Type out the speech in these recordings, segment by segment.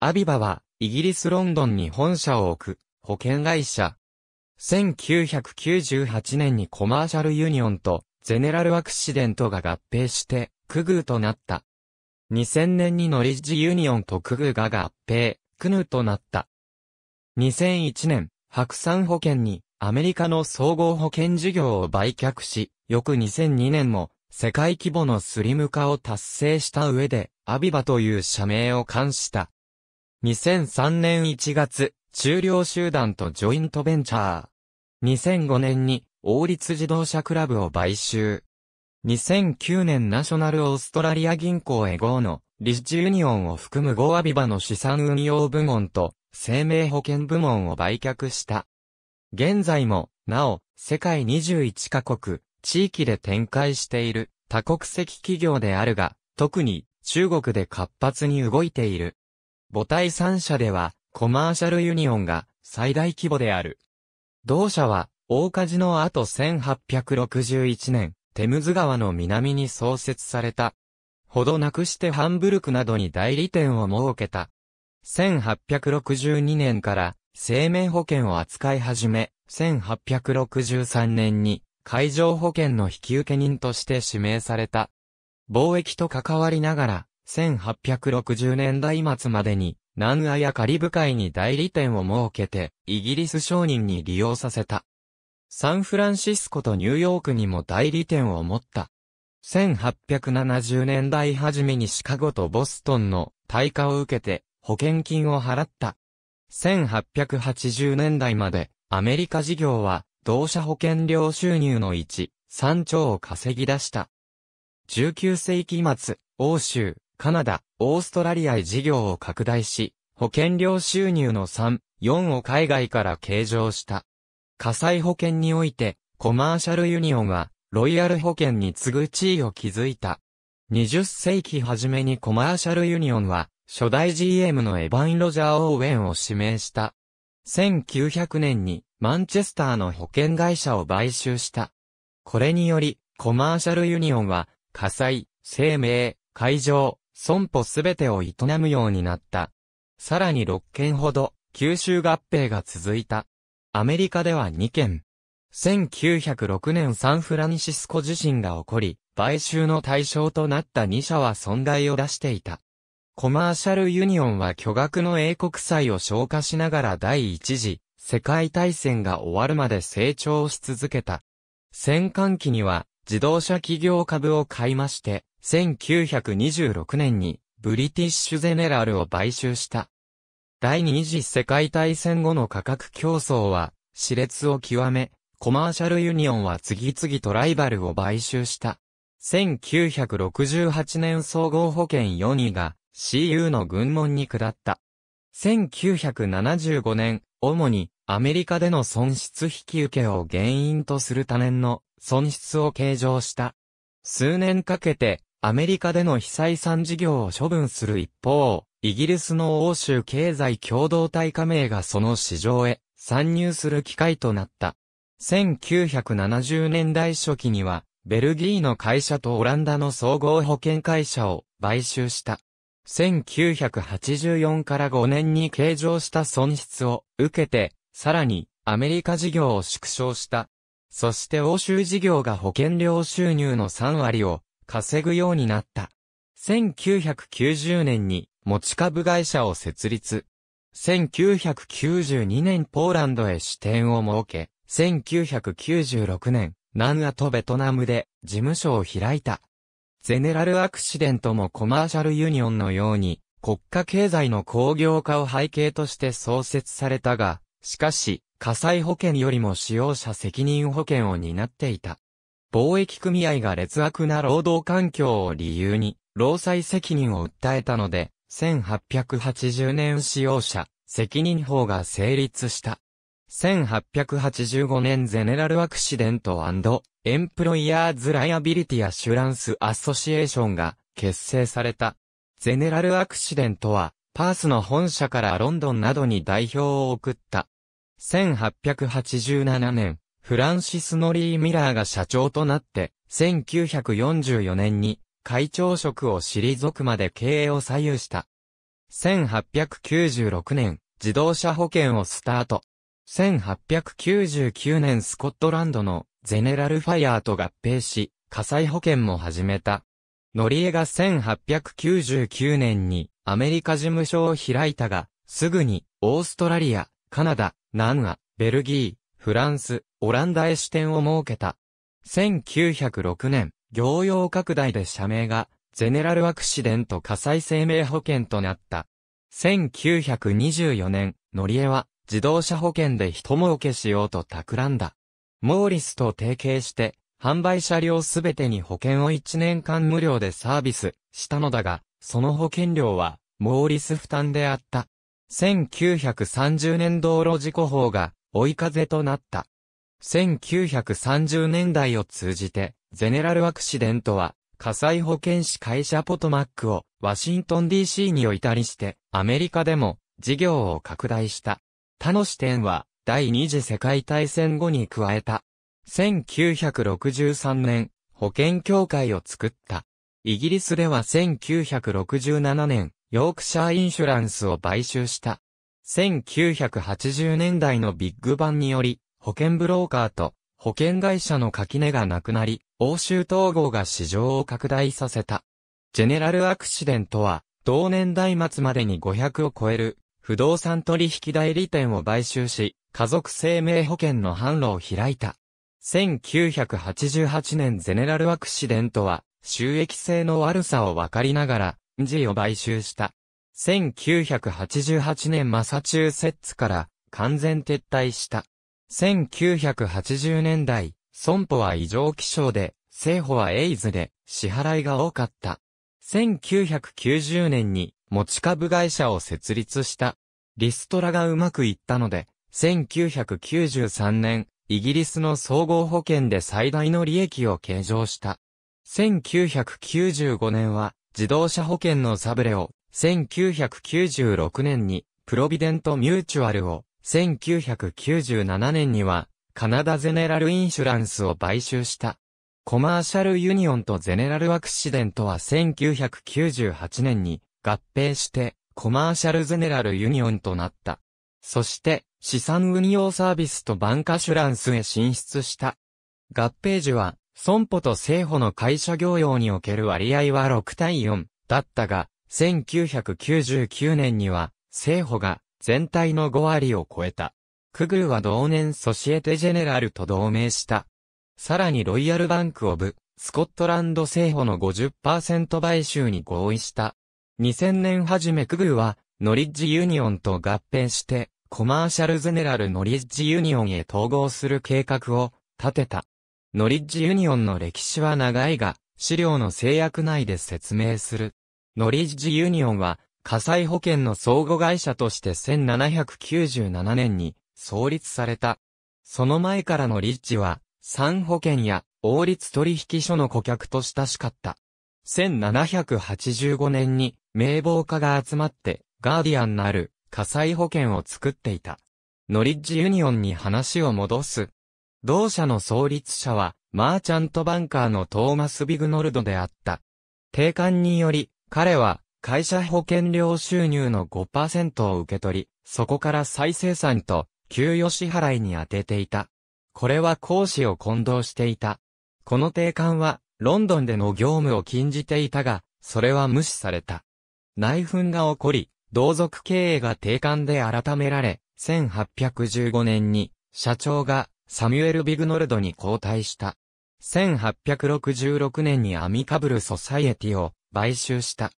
アビバは、イギリス・ロンドンに本社を置く、保険会社。1998年にコマーシャルユニオンと、ゼネラルアクシデントが合併して、クグーとなった。2000年にノリッジユニオンとクグーが合併、クヌーとなった。2001年、白山保険に、アメリカの総合保険事業を売却し、翌2002年も、世界規模のスリム化を達成した上で、アビバという社名を冠した。2003年1月、中量集団とジョイントベンチャー。2005年に、王立自動車クラブを買収。2009年ナショナルオーストラリア銀行へ号の、リッジユニオンを含むゴアビバの資産運用部門と、生命保険部門を売却した。現在も、なお、世界21カ国、地域で展開している多国籍企業であるが、特に中国で活発に動いている。母体3社では、コマーシャルユニオンが最大規模である。同社は、大火事の後1861年、テムズ川の南に創設された。ほどなくしてハンブルクなどに代理店を設けた。1862年から生命保険を扱い始め、1863年に海上保険の引受人として指名された。貿易と関わりながら、1860年代末までに、南アやカリブ海に代理店を設けて、イギリス商人に利用させた。サンフランシスコとニューヨークにも代理店を持った。1870年代初めにシカゴとボストンの対価を受けて保険金を払った。1880年代までアメリカ事業は同社保険料収入の1、3兆を稼ぎ出した。19世紀末、欧州、カナダ、オーストラリアへ事業を拡大し、保険料収入の3、4を海外から計上した。火災保険において、コマーシャルユニオンは、ロイヤル保険に次ぐ地位を築いた。20世紀初めにコマーシャルユニオンは、初代 GM のエヴァン・ロジャー・オーウェンを指名した。1900年に、マンチェスターの保険会社を買収した。これにより、コマーシャルユニオンは、火災、生命、会場、損保すべてを営むようになった。さらに6件ほど、吸収合併が続いた。アメリカでは2件。1906年サンフランシスコ地震が起こり、買収の対象となった2社は損害を出していた。コマーシャルユニオンは巨額の英国債を消化しながら第一次世界大戦が終わるまで成長し続けた。戦艦機には自動車企業株を買いまして、1926年にブリティッシュゼネラルを買収した。第二次世界大戦後の価格競争は熾烈を極め、コマーシャルユニオンは次々とライバルを買収した。1968年総合保険4位が CU の軍門に下った。1975年、主にアメリカでの損失引き受けを原因とする多年の損失を計上した。数年かけてアメリカでの被災産事業を処分する一方、イギリスの欧州経済共同体加盟がその市場へ参入する機会となった。1970年代初期には、ベルギーの会社とオランダの総合保険会社を買収した。1984から5年に計上した損失を受けて、さらにアメリカ事業を縮小した。そして欧州事業が保険料収入の3割を稼ぐようになった。1990年に持ち株会社を設立。1992年ポーランドへ支店を設け、1996年、南アとベトナムで事務所を開いた。ゼネラルアクシデントもコマーシャルユニオンのように、国家経済の工業化を背景として創設されたが、しかし、火災保険よりも使用者責任保険を担っていた。貿易組合が劣悪な労働環境を理由に、労災責任を訴えたので、1880年使用者、責任法が成立した。1885年ゼネラルアクシデントエンプロイヤーズライアビリティアシュランスアソシエーションが結成された。ゼネラルアクシデントは、パースの本社からロンドンなどに代表を送った。1887年、フランシス・ノリー・ミラーが社長となって、1944年に会長職を退くまで経営を左右した。1896年、自動車保険をスタート。1899年スコットランドのゼネラルファイアーと合併し、火災保険も始めた。ノリエが1899年にアメリカ事務所を開いたが、すぐにオーストラリア、カナダ、南ア、ベルギー、フランス、オランダへ支店を設けた。1906年、業用拡大で社名が、ゼネラルアクシデント火災生命保険となった。1924年、ノリエは自動車保険で人儲けしようと企んだ。モーリスと提携して、販売車両すべてに保険を1年間無料でサービスしたのだが、その保険料は、モーリス負担であった。1930年道路事故法が追い風となった。1930年代を通じて、ゼネラルアクシデントは、火災保険士会社ポトマックをワシントン DC に置いたりして、アメリカでも事業を拡大した。他の視点は、第二次世界大戦後に加えた。1963年、保険協会を作った。イギリスでは1967年、ヨークシャーインシュランスを買収した。1980年代のビッグバンにより、保険ブローカーと保険会社の垣根がなくなり、欧州統合が市場を拡大させた。ジェネラルアクシデントは、同年代末までに500を超える、不動産取引代理店を買収し、家族生命保険の販路を開いた。1988年ゼネラルアクシデントは、収益性の悪さを分かりながら、G を買収した。1988年マサチューセッツから完全撤退した。1980年代、損保は異常気象で、政府はエイズで支払いが多かった。1990年に持ち株会社を設立した。リストラがうまくいったので、1993年、イギリスの総合保険で最大の利益を計上した。1995年は自動車保険のサブレを1996年にプロビデント・ミューチュアルを、1997年にはカナダゼネラル・インシュランスを買収した。コマーシャル・ユニオンとゼネラル・アクシデントは1998年に合併してコマーシャル・ゼネラル・ユニオンとなった。そして資産運用サービスとバンカシュランスへ進出した。合併時は損保と政保の会社業用における割合は6対4だったが、1999年には、政府が全体の5割を超えた。クグーは同年ソシエテジェネラルと同盟した。さらにロイヤルバンクオブ、スコットランド政府の50%買収に合意した。2000年初めクグーは、ノリッジユニオンと合併して、コマーシャルゼネラルノリッジユニオンへ統合する計画を立てた。ノリッジユニオンの歴史は長いが、資料の制約内で説明する。ノリッジユニオンは、火災保険の相互会社として1797年に創立された。その前からのリッジは、産保険や王立取引所の顧客と親しかった。1785年に名簿家が集まってガーディアンなる火災保険を作っていた。ノリッジユニオンに話を戻す。同社の創立者はマーチャントバンカーのトーマス・ビグノルドであった。定款により彼は会社保険料収入の5%を受け取り、そこから再生産と給与支払いに充てていた。これは講師を混同していた。この定款はロンドンでの業務を禁じていたが、それは無視された。内紛が起こり、同族経営が定款で改められ、1815年に社長がサミュエル・ビグノルドに交代した。1866年にアミカブル・ソサイエティを買収した。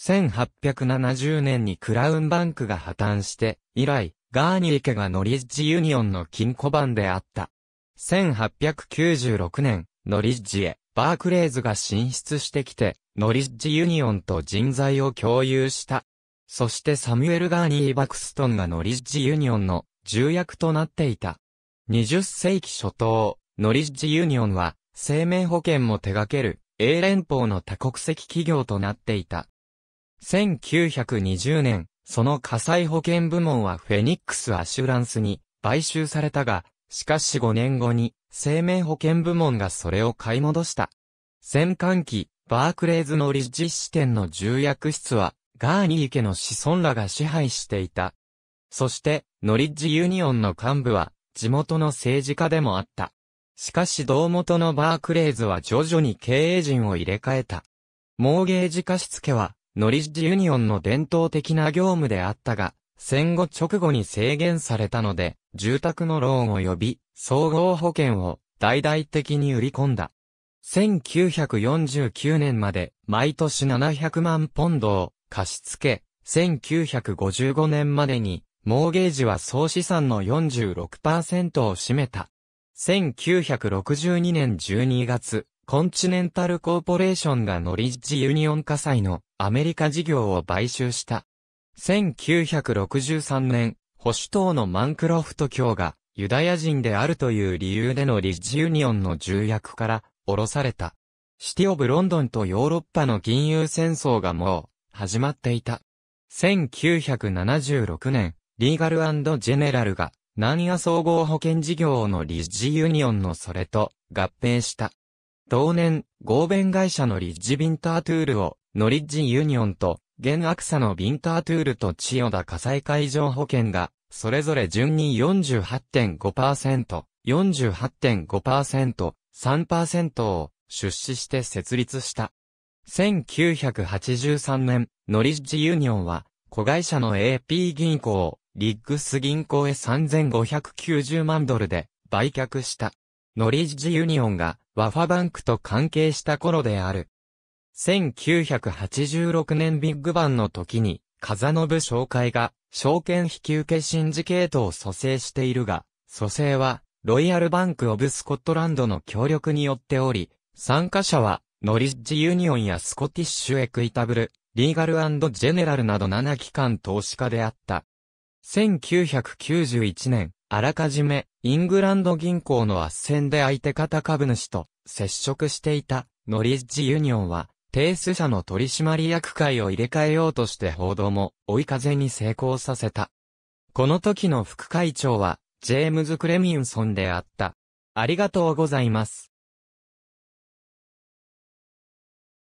1870年にクラウンバンクが破綻して、以来、ガーニー家がノリッジユニオンの金庫番であった。1896年、ノリッジへ、バークレーズが進出してきて、ノリッジユニオンと人材を共有した。そしてサミュエル・ガーニー・バクストンがノリッジユニオンの重役となっていた。20世紀初頭、ノリッジユニオンは、生命保険も手掛ける英連邦の多国籍企業となっていた。1920年、その火災保険部門はフェニックスアシュランスに買収されたが、しかし5年後に生命保険部門がそれを買い戻した。戦艦機、バークレーズのリッジ支店の重役室は、ガーニー家の子孫らが支配していた。そして、ノリッジユニオンの幹部は、地元の政治家でもあった。しかし同元のバークレーズは徐々に経営陣を入れ替えた。モーゲージ貸付は、ノリッジユニオンの伝統的な業務であったが、戦後直後に制限されたので、住宅のローン及び、総合保険を大々的に売り込んだ。1949年まで毎年700万ポンドを貸し付け、1955年までに、モーゲージは総資産の46%を占めた。1962年12月、コンチネンタルコーポレーションがノリッジユニオン火災のアメリカ事業を買収した。1963年、保守党のマンクロフト教がユダヤ人であるという理由でのリッジユニオンの重役から降ろされた。シティオブロンドンとヨーロッパの金融戦争がもう始まっていた。1976年、リーガルジェネラルが南野総合保険事業のリッジユニオンのそれと合併した。同年、合弁会社のリッジビンタートゥールをノリッジユニオンと、現アクサのビンタートゥールと千代田火災会場保険が、それぞれ順に48.5%、48.5%、3%を出資して設立した。1983年、ノリッジユニオンは、子会社の AP 銀行、リッグス銀行へ3590万ドルで売却した。ノリッジユニオンがワファバンクと関係した頃である。1986年ビッグバンの時に、風信紹介が証券引き受けシンジケートを蘇生しているが、蘇生はロイヤルバンクオブスコットランドの協力によっており、参加者はノリッジユニオンやスコティッシュエクイタブル、リーガルジェネラルなど7機関投資家であった。1991年、あらかじめ、イングランド銀行の圧戦で相手方株主と接触していたノリッジユニオンは、テース社の取締役会を入れ替えようとして報道も追い風に成功させた。この時の副会長は、ジェームズ・クレミンソンであった。ありがとうございます。